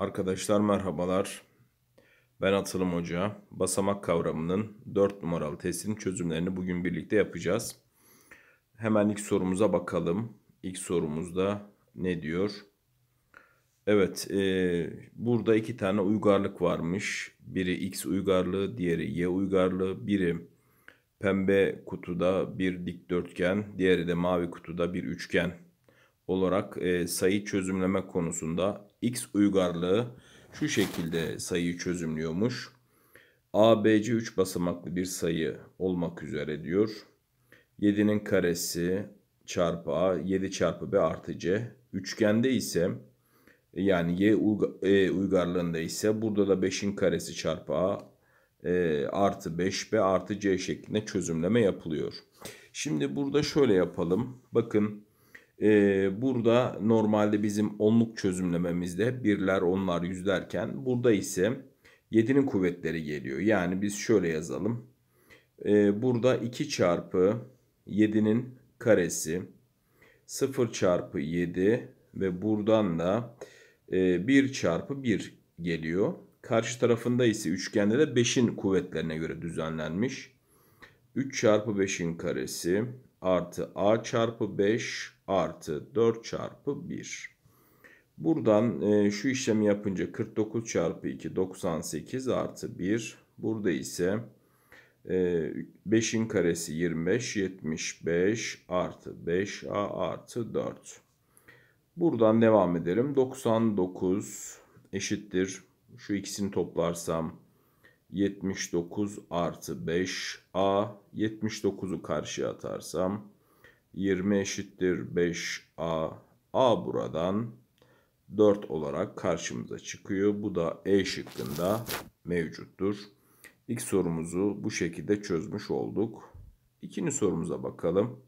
Arkadaşlar merhabalar. Ben Atılım Hoca. Basamak kavramının 4 numaralı testinin çözümlerini bugün birlikte yapacağız. Hemen ilk sorumuza bakalım. İlk sorumuzda ne diyor? Evet, e, burada iki tane uygarlık varmış. Biri X uygarlığı, diğeri Y uygarlığı. Biri pembe kutuda bir dikdörtgen, diğeri de mavi kutuda bir üçgen olarak e, sayı çözümleme konusunda X uygarlığı şu şekilde sayıyı çözümlüyormuş. ABC 3 basamaklı bir sayı olmak üzere diyor. 7'nin karesi çarpı A, 7 çarpı B artı C. Üçgende ise yani Y e uygarlığında ise burada da 5'in karesi çarpı A e, artı 5B artı C şeklinde çözümleme yapılıyor. Şimdi burada şöyle yapalım. Bakın ee, burada normalde bizim onluk çözümlememizde birler, onlar, yüzlerken burada ise 7'nin kuvvetleri geliyor. Yani biz şöyle yazalım. Ee, burada 2 çarpı 7'nin karesi 0 çarpı 7 ve buradan da e, 1 çarpı 1 geliyor. Karşı tarafında ise üçgende de 5'in kuvvetlerine göre düzenlenmiş. 3 çarpı 5'in karesi artı a çarpı 5 artı 4 çarpı 1. Buradan e, şu işlemi yapınca 49 çarpı 2 98 artı 1. Burada ise e, 5'in karesi 25 75 artı 5a artı 4. Buradan devam edelim. 99 eşittir. Şu ikisini toplarsam 79 artı 5a 79'u karşıya atarsam 20 eşittir 5a. a buradan 4 olarak karşımıza çıkıyor. Bu da e şıkkında mevcuttur. İlk sorumuzu bu şekilde çözmüş olduk. İkinci sorumuza bakalım.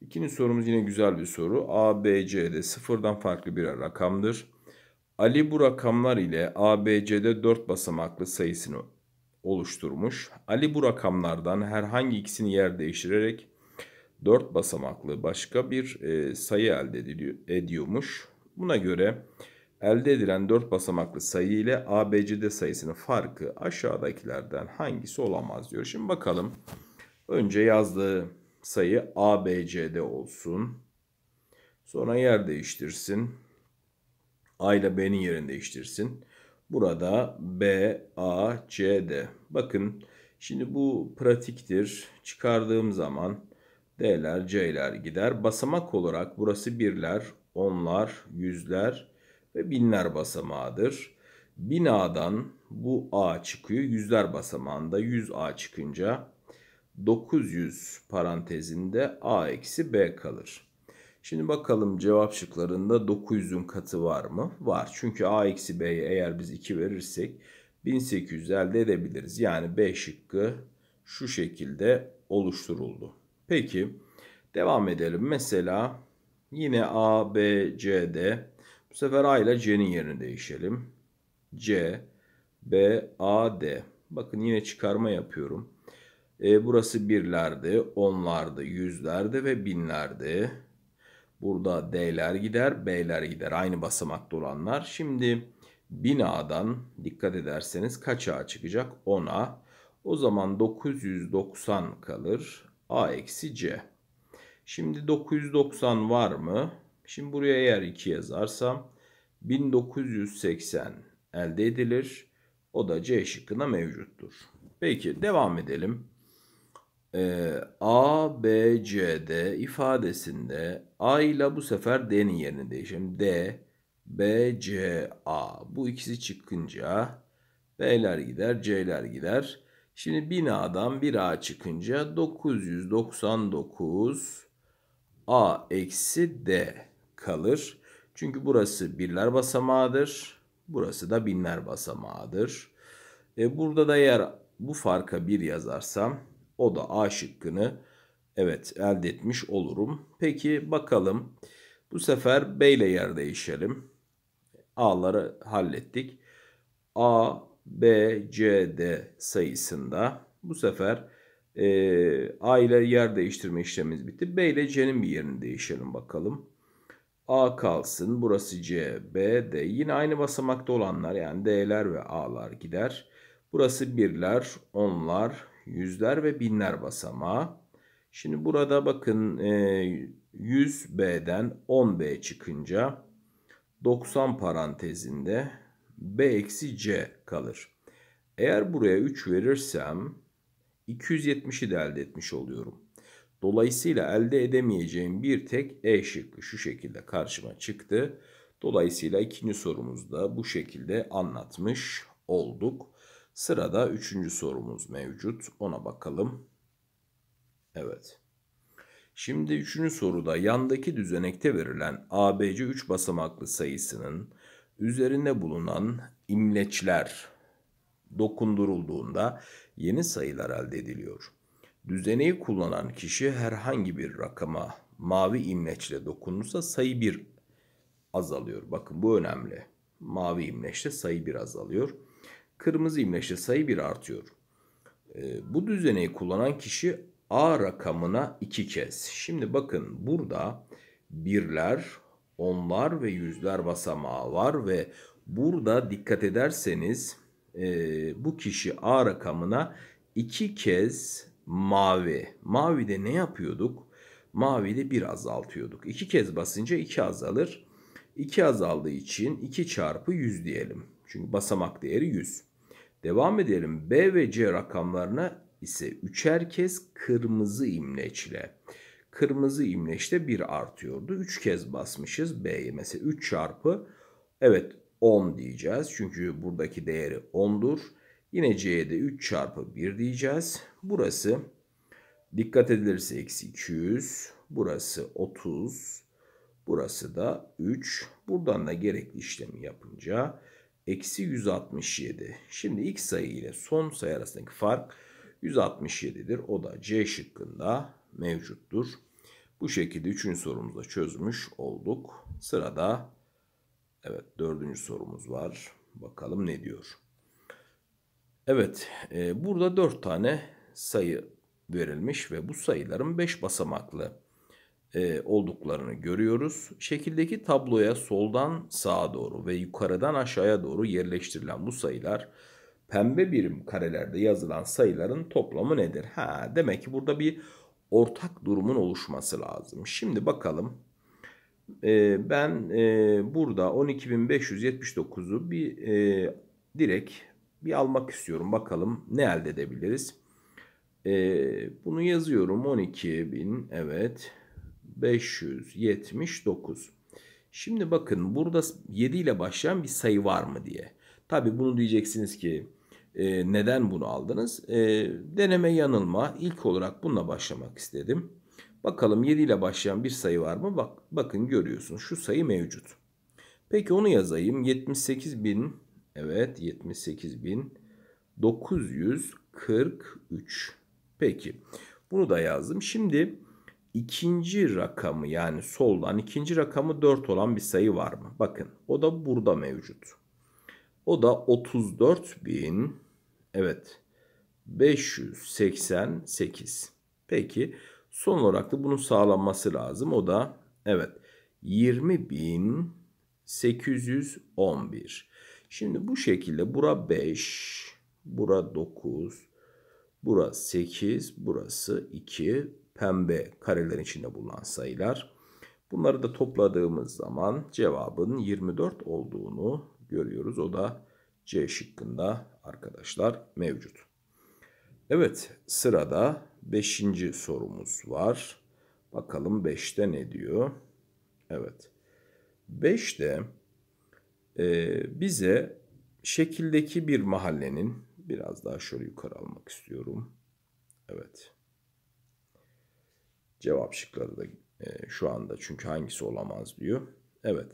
İkinci sorumuz yine güzel bir soru. A, B, C'de sıfırdan farklı bir rakamdır. Ali bu rakamlar ile A, B, C'de 4 basamaklı sayısını oluşturmuş. Ali bu rakamlardan herhangi ikisini yer değiştirerek 4 basamaklı başka bir e, sayı elde ediliyor, ediyormuş. Buna göre elde edilen 4 basamaklı sayı ile ABCD sayısının farkı aşağıdakilerden hangisi olamaz diyor. Şimdi bakalım. Önce yazdığı sayı ABCD olsun. Sonra yer değiştirsin. A ile B'nin yerini değiştirsin. Burada B, A, C, D. Bakın şimdi bu pratiktir. Çıkardığım zaman D'ler, C'ler gider. Basamak olarak burası birler, onlar, yüzler ve binler basamağıdır. Binadan bu A çıkıyor. Yüzler basamağında 100 A çıkınca 900 parantezinde A eksi B kalır. Şimdi bakalım cevap şıklarında 900'ün katı var mı? Var. Çünkü A eksi B'ye eğer biz 2 verirsek 1800 elde edebiliriz. Yani B şıkkı şu şekilde oluşturuldu. Peki devam edelim. Mesela yine A, B, C D. bu sefer A ile C'nin yerini değişelim. C, B, A, D. Bakın yine çıkarma yapıyorum. E, burası birlerdi, onlardı, yüzlerdi ve binlerdi. Burada D'ler gider, B'ler gider. Aynı basamakta olanlar. Şimdi binadan dikkat ederseniz kaç A çıkacak? 10A. O zaman 990 kalır. A eksi C. Şimdi 990 var mı? Şimdi buraya eğer 2 yazarsam 1980 elde edilir. O da C şıkkına mevcuttur. Peki devam edelim. Ee, A, B, C, D ifadesinde A ile bu sefer D'nin yerini değişelim. D, B, C, A. Bu ikisi çıkınca B'ler gider, C'ler gider. Şimdi binadan bir A çıkınca 999 A eksi D kalır. Çünkü burası birler basamağıdır. Burası da binler basamağıdır. E burada da eğer bu farka 1 yazarsam o da A şıkkını evet elde etmiş olurum. Peki bakalım bu sefer B ile yer değişelim. A'ları hallettik. A B, C, D sayısında bu sefer e, A ile yer değiştirme işlemimiz bitti. B ile C'nin bir yerini değişelim bakalım. A kalsın. Burası C, B, D. Yine aynı basamakta olanlar yani D'ler ve A'lar gider. Burası birler, onlar, yüzler ve binler basamağı. Şimdi burada bakın 100B'den e, 10B çıkınca 90 parantezinde B eksi C kalır. Eğer buraya 3 verirsem 270'i de elde etmiş oluyorum. Dolayısıyla elde edemeyeceğim bir tek E şıkkı şu şekilde karşıma çıktı. Dolayısıyla ikinci sorumuzda bu şekilde anlatmış olduk. Sırada üçüncü sorumuz mevcut. Ona bakalım. Evet. Şimdi üçüncü soruda yandaki düzenekte verilen ABC 3 basamaklı sayısının üzerinde bulunan imleçler dokundurulduğunda yeni sayılar elde ediliyor. Düzeneyi kullanan kişi herhangi bir rakama mavi imleçle dokunursa sayı 1 azalıyor. Bakın bu önemli. Mavi imleçte sayı 1 azalıyor. Kırmızı imleçte sayı 1 artıyor. E, bu düzeneyi kullanan kişi A rakamına 2 kez. Şimdi bakın burada birler, onlar ve yüzler basamağı var ve burada dikkat ederseniz e, bu kişi A rakamına iki kez mavi. Mavide ne yapıyorduk? Mavide bir azaltıyorduk. İki kez basınca iki azalır. İki azaldığı için iki çarpı yüz diyelim. Çünkü basamak değeri yüz. Devam edelim. B ve C rakamlarına ise üçer kez kırmızı imleçle. ile Kırmızı imleçte 1 artıyordu. 3 kez basmışız B'ye. Mesela 3 çarpı evet 10 diyeceğiz. Çünkü buradaki değeri 10'dur. Yine C'ye de 3 çarpı 1 diyeceğiz. Burası dikkat edilirse eksi 200. Burası 30. Burası da 3. Buradan da gerekli işlemi yapınca eksi 167. Şimdi ilk sayı ile son sayı arasındaki fark 167'dir. O da C şıkkında mevcuttur. Bu şekilde üçüncü sorumuzu da çözmüş olduk. Sırada evet dördüncü sorumuz var. Bakalım ne diyor. Evet e, burada dört tane sayı verilmiş ve bu sayıların beş basamaklı e, olduklarını görüyoruz. Şekildeki tabloya soldan sağa doğru ve yukarıdan aşağıya doğru yerleştirilen bu sayılar pembe birim karelerde yazılan sayıların toplamı nedir? Ha, demek ki burada bir ortak durumun oluşması lazım. Şimdi bakalım e, ben e, burada 12.579'u bir e, direkt bir almak istiyorum. Bakalım ne elde edebiliriz. E, bunu yazıyorum 12.000 evet 579. Şimdi bakın burada 7 ile başlayan bir sayı var mı diye. Tabi bunu diyeceksiniz ki e, neden bunu aldınız? E, deneme yanılma. İlk olarak bununla başlamak istedim. Bakalım 7 ile başlayan bir sayı var mı? Bak, bakın görüyorsun. şu sayı mevcut. Peki onu yazayım. 78 bin evet 78 bin 943. Peki bunu da yazdım. Şimdi ikinci rakamı yani soldan ikinci rakamı 4 olan bir sayı var mı? Bakın o da burada mevcut. O da 34 bin. Evet. 588. Peki son olarak da bunun sağlanması lazım. O da evet 20 bin 811. Şimdi bu şekilde bura 5, bura 9, bura 8, burası 2 pembe karelerin içinde bulunan sayılar. Bunları da topladığımız zaman cevabın 24 olduğunu görüyoruz. O da C şıkkında arkadaşlar mevcut. Evet sırada 5. sorumuz var. Bakalım 5'te ne diyor? Evet. 5'te e, bize şekildeki bir mahallenin biraz daha şöyle yukarı almak istiyorum. Evet. Cevap şıkları da e, şu anda çünkü hangisi olamaz diyor. Evet.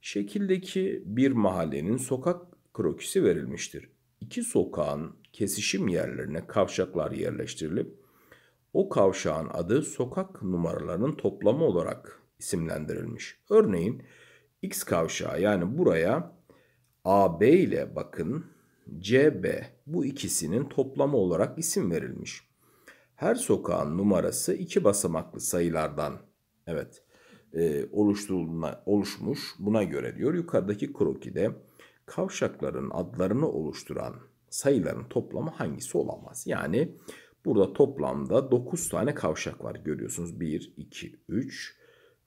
Şekildeki bir mahallenin sokak krokisi verilmiştir. İki sokağın kesişim yerlerine kavşaklar yerleştirilip o kavşağın adı sokak numaralarının toplamı olarak isimlendirilmiş. Örneğin X kavşağı yani buraya AB ile bakın CB bu ikisinin toplamı olarak isim verilmiş. Her sokağın numarası iki basamaklı sayılardan. Evet e, oluşturulma, oluşmuş. Buna göre diyor yukarıdaki krokide kavşakların adlarını oluşturan sayıların toplamı hangisi olamaz? Yani burada toplamda 9 tane kavşak var görüyorsunuz. 1, 2, 3.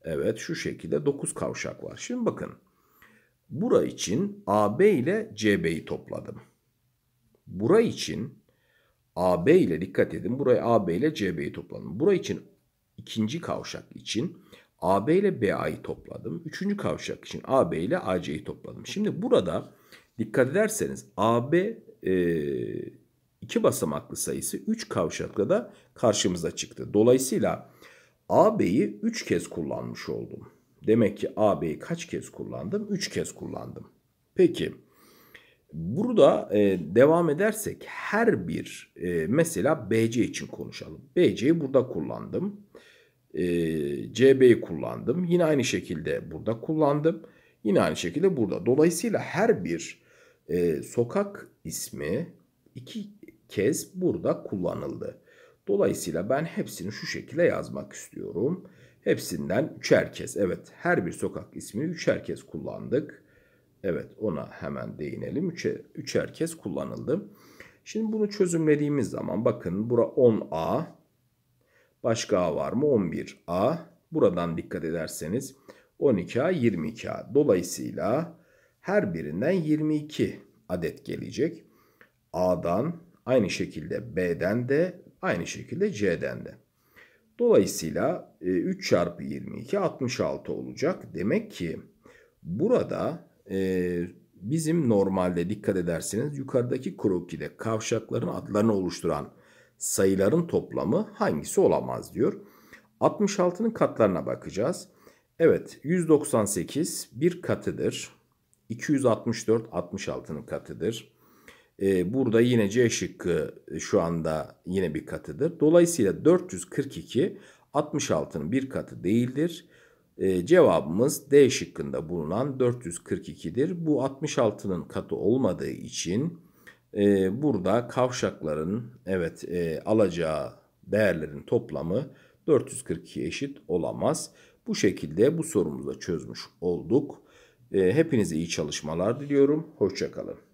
Evet şu şekilde 9 kavşak var. Şimdi bakın. Bura için AB ile CB'yi topladım. Bura için AB ile dikkat edin. Buraya AB ile CB'yi topladım. Bura için ikinci kavşak için AB ile BA'yı topladım. Üçüncü kavşak için AB ile AC'yi topladım. Şimdi burada dikkat ederseniz AB e, iki basamaklı sayısı 3 kavşakla da karşımıza çıktı. Dolayısıyla AB'yi 3 kez kullanmış oldum. Demek ki AB'yi kaç kez kullandım? 3 kez kullandım. Peki burada e, devam edersek her bir e, mesela BC için konuşalım. BC'yi burada kullandım e, ee, CB'yi kullandım. Yine aynı şekilde burada kullandım. Yine aynı şekilde burada. Dolayısıyla her bir e, sokak ismi iki kez burada kullanıldı. Dolayısıyla ben hepsini şu şekilde yazmak istiyorum. Hepsinden üçer kez. Evet her bir sokak ismini üçer kez kullandık. Evet ona hemen değinelim. Üçe, üçer kez kullanıldı. Şimdi bunu çözümlediğimiz zaman bakın bura 10A Başka A var mı? 11A. Buradan dikkat ederseniz 12A 22A. Dolayısıyla her birinden 22 adet gelecek. A'dan aynı şekilde B'den de aynı şekilde C'den de. Dolayısıyla 3 e, çarpı 22 66 olacak. Demek ki burada e, bizim normalde dikkat ederseniz yukarıdaki krokide kavşakların adlarını oluşturan sayıların toplamı hangisi olamaz diyor. 66'nın katlarına bakacağız. Evet 198 bir katıdır. 264 66'nın katıdır. Ee, burada yine C şıkkı e, şu anda yine bir katıdır. Dolayısıyla 442 66'nın bir katı değildir. Ee, cevabımız D şıkkında bulunan 442'dir. Bu 66'nın katı olmadığı için e, burada kavşakların evet e, alacağı değerlerin toplamı 442 eşit olamaz. Bu şekilde bu sorumuzu da çözmüş olduk. E, hepinize iyi çalışmalar diliyorum. Hoşçakalın.